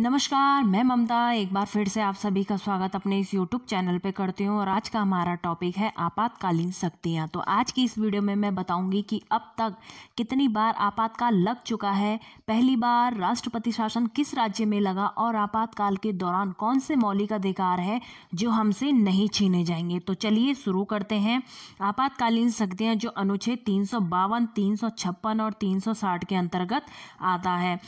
नमस्कार मैं ममता एक बार फिर से आप सभी का स्वागत अपने इस YouTube चैनल पे करती हूँ और आज का हमारा टॉपिक है आपातकालीन शक्तियाँ तो आज की इस वीडियो में मैं बताऊँगी कि अब तक कितनी बार आपातकाल लग चुका है पहली बार राष्ट्रपति शासन किस राज्य में लगा और आपातकाल के दौरान कौन से मौलिक अधिकार है जो हमसे नहीं छीने जाएंगे तो चलिए शुरू करते हैं आपातकालीन शक्तियाँ जो अनुच्छेद तीन सौ और तीन के अंतर्गत आता है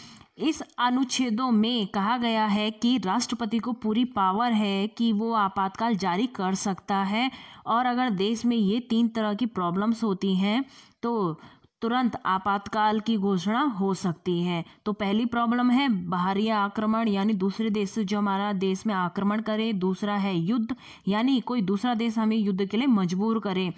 इस अनुच्छेदों में कहा गया है कि राष्ट्रपति को पूरी पावर है कि वो आपातकाल जारी कर सकता है और अगर देश में ये तीन तरह की प्रॉब्लम्स होती हैं तो तुरंत आपातकाल की घोषणा हो सकती है तो पहली प्रॉब्लम है बाहरी आक्रमण यानी दूसरे देश से जो हमारा देश में आक्रमण करे दूसरा है युद्ध यानी कोई दूसरा देश हमें युद्ध के लिए मजबूर करे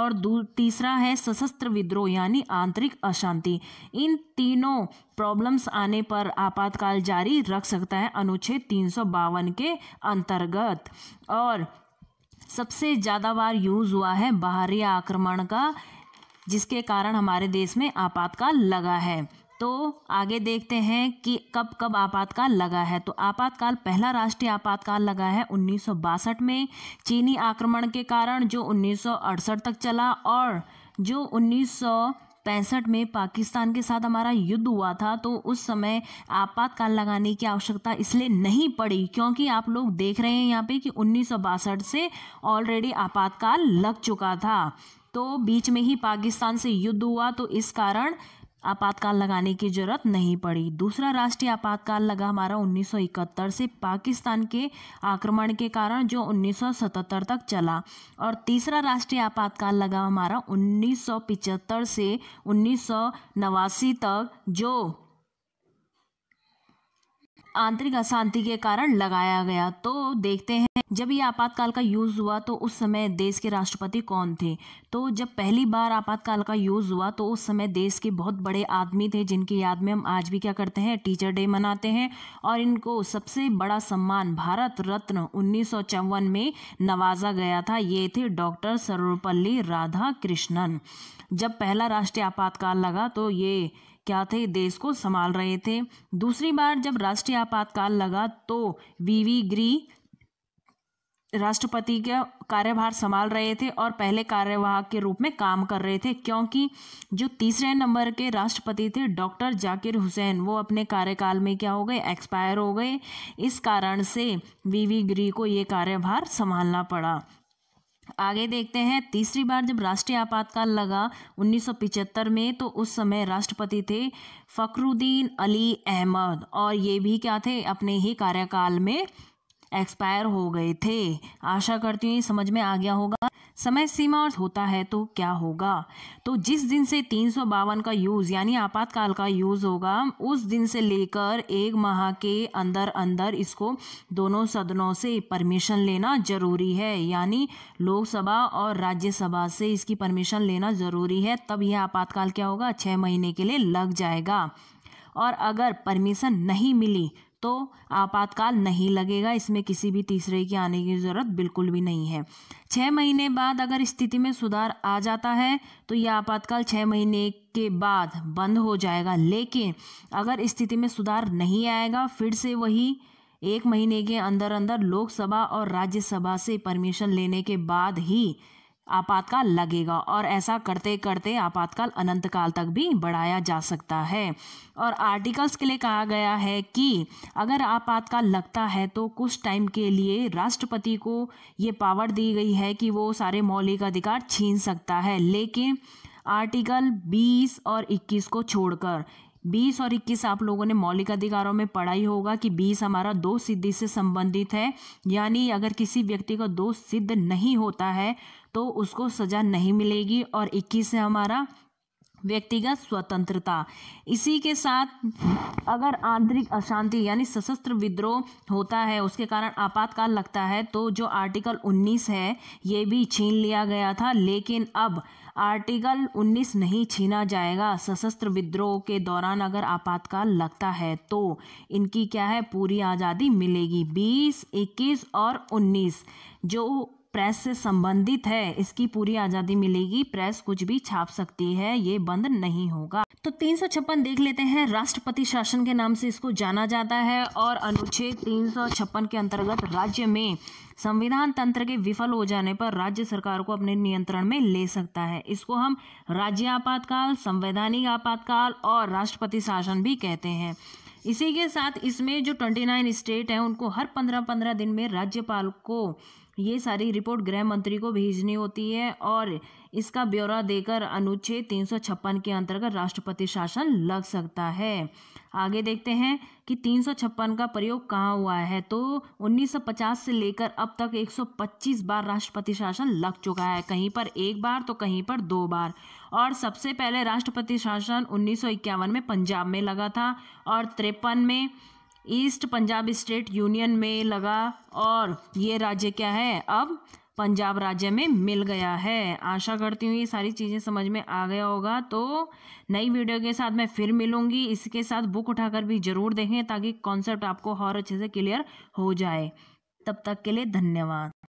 और तीसरा है सशस्त्र विद्रोह यानी आंतरिक अशांति इन तीनों प्रॉब्लम्स आने पर आपातकाल जारी रख सकता है अनुच्छेद तीन के अंतर्गत और सबसे ज़्यादा बार यूज़ हुआ है बाहरी आक्रमण का जिसके कारण हमारे देश में आपातकाल लगा है तो आगे देखते हैं कि कब कब आपातकाल लगा है तो आपातकाल पहला राष्ट्रीय आपातकाल लगा है उन्नीस में चीनी आक्रमण के कारण जो उन्नीस तक चला और जो उन्नीस पैंसठ में पाकिस्तान के साथ हमारा युद्ध हुआ था तो उस समय आपातकाल लगाने की आवश्यकता इसलिए नहीं पड़ी क्योंकि आप लोग देख रहे हैं यहाँ पे कि उन्नीस से ऑलरेडी आपातकाल लग चुका था तो बीच में ही पाकिस्तान से युद्ध हुआ तो इस कारण आपातकाल लगाने की ज़रूरत नहीं पड़ी दूसरा राष्ट्रीय आपातकाल लगा हमारा 1971 से पाकिस्तान के आक्रमण के कारण जो 1977 तक चला और तीसरा राष्ट्रीय आपातकाल लगा हमारा 1975 से उन्नीस तक जो आंतरिक अशांति के कारण लगाया गया तो देखते हैं जब ये आपातकाल का यूज़ हुआ तो उस समय देश के राष्ट्रपति कौन थे तो जब पहली बार आपातकाल का यूज़ हुआ तो उस समय देश के बहुत बड़े आदमी थे जिनकी याद में हम आज भी क्या करते हैं टीचर डे मनाते हैं और इनको सबसे बड़ा सम्मान भारत रत्न उन्नीस में नवाजा गया था ये थे डॉक्टर सर्वपल्ली राधा कृष्णन जब पहला राष्ट्रीय आपातकाल लगा तो ये क्या थे देश को संभाल रहे थे दूसरी बार जब राष्ट्रीय आपातकाल लगा तो वीवी ग्री राष्ट्रपति का कार्यभार संभाल रहे थे और पहले कार्यवाहक के रूप में काम कर रहे थे क्योंकि जो तीसरे नंबर के राष्ट्रपति थे डॉक्टर जाकिर हुसैन वो अपने कार्यकाल में क्या हो गए एक्सपायर हो गए इस कारण से वीवी ग्री को ये कार्यभार संभालना पड़ा आगे देखते हैं तीसरी बार जब राष्ट्रीय आपातकाल लगा 1975 में तो उस समय राष्ट्रपति थे फ़खरुद्दीन अली अहमद और ये भी क्या थे अपने ही कार्यकाल में एक्सपायर हो गए थे आशा करती हूँ समझ में आ गया होगा समय सीमा और होता है तो क्या होगा तो जिस दिन से तीन सौ बावन का यूज़ यानी आपातकाल का यूज़ होगा उस दिन से लेकर एक माह के अंदर अंदर इसको दोनों सदनों से परमिशन लेना ज़रूरी है यानी लोकसभा और राज्यसभा से इसकी परमिशन लेना ज़रूरी है तब यह आपातकाल क्या होगा छः महीने के लिए लग जाएगा और अगर परमिशन नहीं मिली तो आपातकाल नहीं लगेगा इसमें किसी भी तीसरे की आने की ज़रूरत बिल्कुल भी नहीं है छः महीने बाद अगर स्थिति में सुधार आ जाता है तो यह आपातकाल छः महीने के बाद बंद हो जाएगा लेकिन अगर स्थिति में सुधार नहीं आएगा फिर से वही एक महीने के अंदर अंदर लोकसभा और राज्यसभा से परमिशन लेने के बाद ही आपातकाल लगेगा और ऐसा करते करते आपातकाल अनंत काल तक भी बढ़ाया जा सकता है और आर्टिकल्स के लिए कहा गया है कि अगर आपातकाल लगता है तो कुछ टाइम के लिए राष्ट्रपति को ये पावर दी गई है कि वो सारे मौलिक अधिकार छीन सकता है लेकिन आर्टिकल 20 और 21 को छोड़कर बीस और इक्कीस आप लोगों ने मौलिक अधिकारों में पढ़ाई होगा कि बीस हमारा दो सिद्धि से संबंधित है यानी अगर किसी व्यक्ति का दो सिद्ध नहीं होता है तो उसको सज़ा नहीं मिलेगी और इक्कीस है हमारा व्यक्तिगत स्वतंत्रता इसी के साथ अगर आंतरिक अशांति यानी सशस्त्र विद्रोह होता है उसके कारण आपातकाल लगता है तो जो आर्टिकल 19 है ये भी छीन लिया गया था लेकिन अब आर्टिकल 19 नहीं छीना जाएगा सशस्त्र विद्रोह के दौरान अगर आपातकाल लगता है तो इनकी क्या है पूरी आज़ादी मिलेगी 20, 21 और 19 जो प्रेस से संबंधित है इसकी पूरी आज़ादी मिलेगी प्रेस कुछ भी छाप सकती है ये बंद नहीं होगा तो तीन देख लेते हैं राष्ट्रपति शासन के नाम से इसको जाना जाता है और अनुच्छेद तीन के अंतर्गत राज्य में संविधान तंत्र के विफल हो जाने पर राज्य सरकार को अपने नियंत्रण में ले सकता है इसको हम राज्य आपातकाल संवैधानिक आपातकाल और राष्ट्रपति शासन भी कहते हैं इसी के साथ इसमें जो 29 स्टेट हैं उनको हर 15-15 दिन में राज्यपाल को ये सारी रिपोर्ट गृह मंत्री को भेजनी होती है और इसका ब्यौरा देकर अनुच्छेद तीन के अंतर्गत राष्ट्रपति शासन लग सकता है आगे देखते हैं कि तीन का प्रयोग कहाँ हुआ है तो 1950 से लेकर अब तक 125 बार राष्ट्रपति शासन लग चुका है कहीं पर एक बार तो कहीं पर दो बार और सबसे पहले राष्ट्रपति शासन उन्नीस में पंजाब में लगा था और तिरपन में ईस्ट पंजाब स्टेट यूनियन में लगा और ये राज्य क्या है अब पंजाब राज्य में मिल गया है आशा करती हूँ ये सारी चीज़ें समझ में आ गया होगा तो नई वीडियो के साथ मैं फिर मिलूँगी इसके साथ बुक उठाकर भी ज़रूर देखें ताकि कॉन्सेप्ट आपको और अच्छे से क्लियर हो जाए तब तक के लिए धन्यवाद